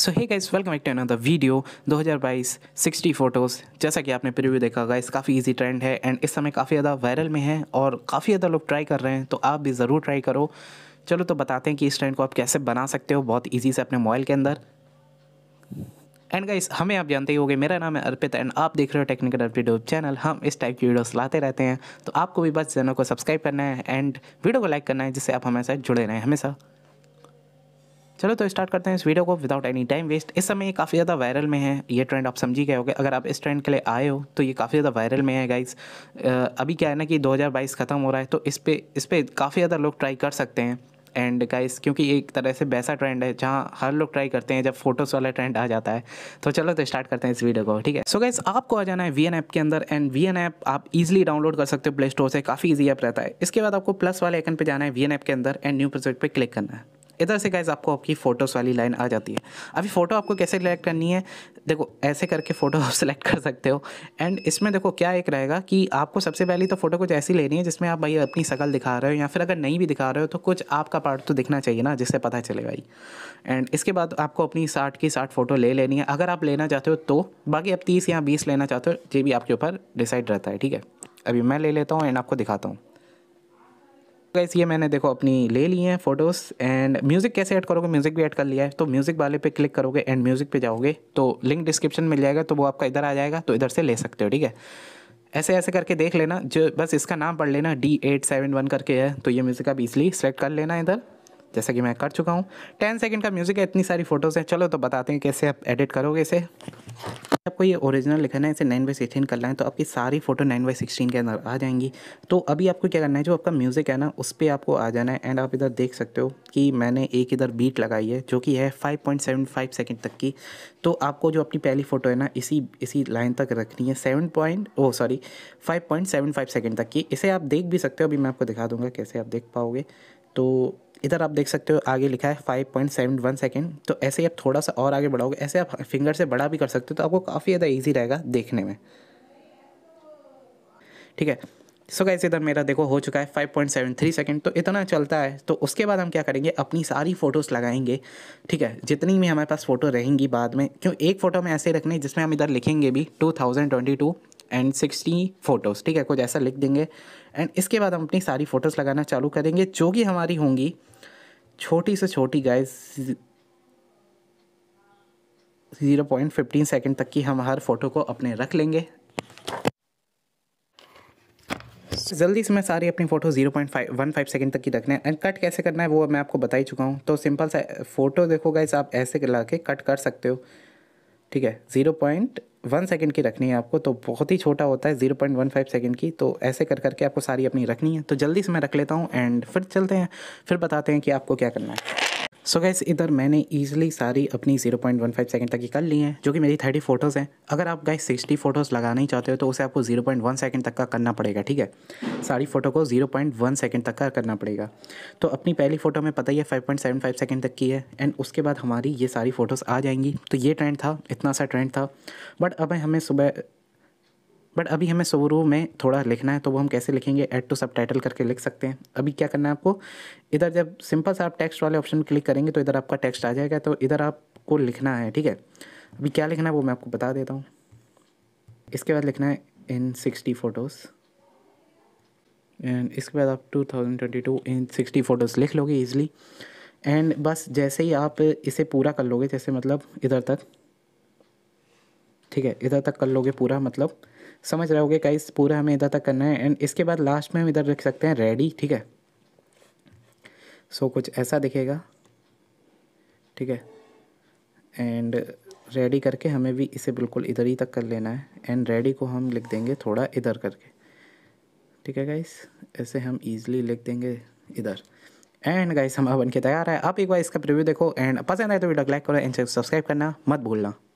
so hey guys welcome back to another video 2022 60 photos जैसा कि आपने प्रीव्यू देखा गाइस काफ़ी इजी ट्रेंड है एंड इस समय काफ़ी ज़्यादा वायरल में है और काफ़ी ज़्यादा लोग ट्राई कर रहे हैं तो आप भी ज़रूर ट्राई करो चलो तो बताते हैं कि इस ट्रेंड को आप कैसे बना सकते हो बहुत ईजी से अपने मोबाइल के अंदर एंड गाइस हमें आप जानते ही होंगे मेरा नाम है अर्पित एंड आप देख रहे हो टेक्निकल अर्पित चैनल हम इस टाइप की वीडियोस लाते रहते हैं तो आपको भी बस चैनल को सब्सक्राइब करना है एंड वीडियो को लाइक करना है जिससे आप हमारे साथ जुड़े रहें हमेशा चलो तो स्टार्ट करते हैं इस वीडियो को विदाउट एनी टाइम वेस्ट इस समय ये काफ़ी ज़्यादा वायरल में है ये ट्रेंड आप समझी गए होगे अगर आप इस ट्रेंड के लिए आए हो तो ये काफ़ी ज़्यादा वायरल में है गाइस अभी क्या है ना कि 2022 ख़त्म हो रहा है तो इस पर इस पर काफ़ी ज़्यादा लोग ट्राई कर सकते हैं एंड गाइस क्योंकि एक तरह से वैसा ट्रेंड है जहाँ हर लोग ट्राई करते हैं जब फोटोज़ वाला ट्रेंड आ जाता है तो चलो तो स्टार्ट करते हैं इस वीडियो को ठीक है सो so गाइस आपको आ जाना है वी ऐप के अंदर एंड वी ऐप आप इजीली डाउनलोड कर सकते हो प्ले स्टोर से काफ़ी ईजी ऐप रहता है इसके बाद आपको प्लस वाले आइकन पर जाना है वी ऐप के अंदर एंड न्यू प्रोजेक्ट पर क्लिक करना है इधर से गाइज आपको आपकी फ़ोटोज़ वाली लाइन आ जाती है अभी फ़ोटो आपको कैसे सिलेक्ट करनी है देखो ऐसे करके फ़ोटो आप सिलेक्ट कर सकते हो एंड इसमें देखो क्या एक रहेगा कि आपको सबसे पहले तो फ़ोटो कुछ ऐसी लेनी है जिसमें आप भाई अपनी शकल दिखा रहे हो या फिर अगर नहीं भी दिखा रहे हो तो कुछ आपका पार्ट तो दिखना चाहिए ना जिससे पता चले भाई एंड इसके बाद आपको अपनी साठ की साठ फ़ोटो ले लेनी है अगर आप लेना चाहते हो तो बाकी आप तीस या बीस लेना चाहते हो ये भी आपके ऊपर डिसाइड रहता है ठीक है अभी मैं ले लेता हूँ एंड आपको दिखाता हूँ गाइस ये मैंने देखो अपनी ले ली हैं फोटोज़ एंड म्यूज़िक कैसे ऐड करोगे म्यूज़िक भी ऐड कर लिया है तो म्यूज़िक वाले पे क्लिक करोगे एंड म्यूज़िक पे जाओगे तो लिंक डिस्क्रिप्शन मिल जाएगा तो वो आपका इधर आ जाएगा तो इधर से ले सकते हो ठीक है ऐसे ऐसे करके देख लेना जो बस इसका नाम पढ़ लेना डी एट सेवन वन करके है तो ये म्यूज़िक आप इसलिए सेलेक्ट कर लेना इधर जैसा कि मैं कर चुका हूँ टेन सेकेंड का म्यूज़िक है इतनी सारी फ़ोटोज़ हैं चलो तो बताते हैं कैसे आप एडिट करोगे इसे आपको ये ओरिजिनल लिखना है इसे नाइन बाई सिक्सटीन करना है तो आपकी सारी फ़ोटो नाइन बाई सिक्सटीन के अंदर आ जाएंगी तो अभी आपको क्या करना है जो आपका म्यूज़िक है ना उस पर आपको आ जाना है एंड आप इधर देख सकते हो कि मैंने एक इधर बीट लगाई है जो कि है five point seven five second तक की तो आपको जो अपनी पहली फ़ोटो है ना इसी इसी लाइन तक रखनी है seven point O sorry five point seven five second तक की इसे आप देख भी सकते हो अभी मैं आपको दिखा दूँगा कैसे आप देख पाओगे तो इधर आप देख सकते हो आगे लिखा है five point seven one second तो ऐसे ही आप थोड़ा सा और आगे बढ़ाओगे ऐसे आप फिंगर से बड़ा भी कर सकते हो तो आपको काफ़ी ज़्यादा ईजी रहेगा देखने में ठीक है सो गाइस इधर मेरा देखो हो चुका है 5.73 सेकेंड तो इतना चलता है तो उसके बाद हम क्या करेंगे अपनी सारी फ़ोटोज़ लगाएंगे ठीक है जितनी भी हमारे पास फ़ोटो रहेंगी बाद में क्यों एक फ़ोटो में ऐसे रखने जिसमें हम इधर लिखेंगे भी 2022 एंड सिक्सटी फ़ोटोज़ ठीक है कुछ ऐसा लिख देंगे एंड इसके बाद हम अपनी सारी फ़ोटोज़ लगाना चालू करेंगे जो कि हमारी होंगी छोटी से छोटी guys zero point fifteen second तक की हम हर फ़ोटो को अपने रख लेंगे जल्दी से मैं सारी अपनी photo zero point five one five second तक की रखना है एंड कट कैसे करना है वो मैं आपको बता ही चुका हूँ तो सिंपल सा फ़ोटो देखो गाइस आप ऐसे ला के कट कर सकते हो ठीक है ज़ीरो पॉइंट वन सेकेंड की रखनी है आपको तो बहुत ही छोटा होता है zero point one five second की तो ऐसे कर करके आपको सारी अपनी रखनी है तो जल्दी से मैं रख लेता हूँ एंड फिर चलते हैं फिर बताते हैं कि आपको क्या करना है सो गैस इधर मैंने ईजिली सारी अपनी 0.15 पॉइंट सेकेंड तक की कर ली हैं जो कि मेरी 30 फ़ोटोज़ हैं अगर आप गैस 60 फ़ोटोज़ लगाना ही चाहते हो तो उसे आपको 0.1 सेकेंड तक का करना पड़ेगा ठीक है सारी फ़ोटो को 0.1 सेकेंड तक का करना पड़ेगा तो अपनी पहली फ़ोटो में पता ही है 5.75 सेकेंड तक की है एंड उसके बाद हमारी ये सारी फ़ोटोज़ आ जाएंगी तो ये ट्रेंड था इतना सा ट्रेंड था बट अब हमें सुबह बट अभी हमें शुरू में थोड़ा लिखना है तो वो हम कैसे लिखेंगे ऐड टू सब टाइटल करके लिख सकते हैं अभी क्या करना है आपको इधर जब सिंपल सा आप टेक्स्ट वाले ऑप्शन क्लिक करेंगे तो इधर आपका टेक्स्ट आ जाएगा तो इधर आपको लिखना है ठीक है अभी क्या लिखना है वो मैं आपको बता देता हूँ इसके बाद लिखना है इन सिक्सटी फ़ोटोज़ एंड इसके बाद आप two thousand twenty two in sixty photos लिख लोगे ईजिली एंड बस जैसे ही आप इसे पूरा कर लोगे जैसे मतलब इधर तक ठीक है इधर तक कर लोगे पूरा मतलब समझ रहे होगे गाइस पूरा हमें इधर तक करना है एंड इसके बाद लास्ट में हम इधर रख सकते हैं रेडी ठीक है सो so, कुछ ऐसा दिखेगा ठीक है एंड रेडी करके हमें भी इसे बिल्कुल इधर ही तक कर लेना है एंड रेडी को हम लिख देंगे थोड़ा इधर करके ठीक है गाइस ऐसे हम ईजिली लिख देंगे इधर एंड गाइस हमारा बन के तैयार है आप एक बार इसका प्रिव्यू देखो एंड पसंद आए तो वीडियो को लाइक करो एंड सब्सक्राइब करना मत भूलना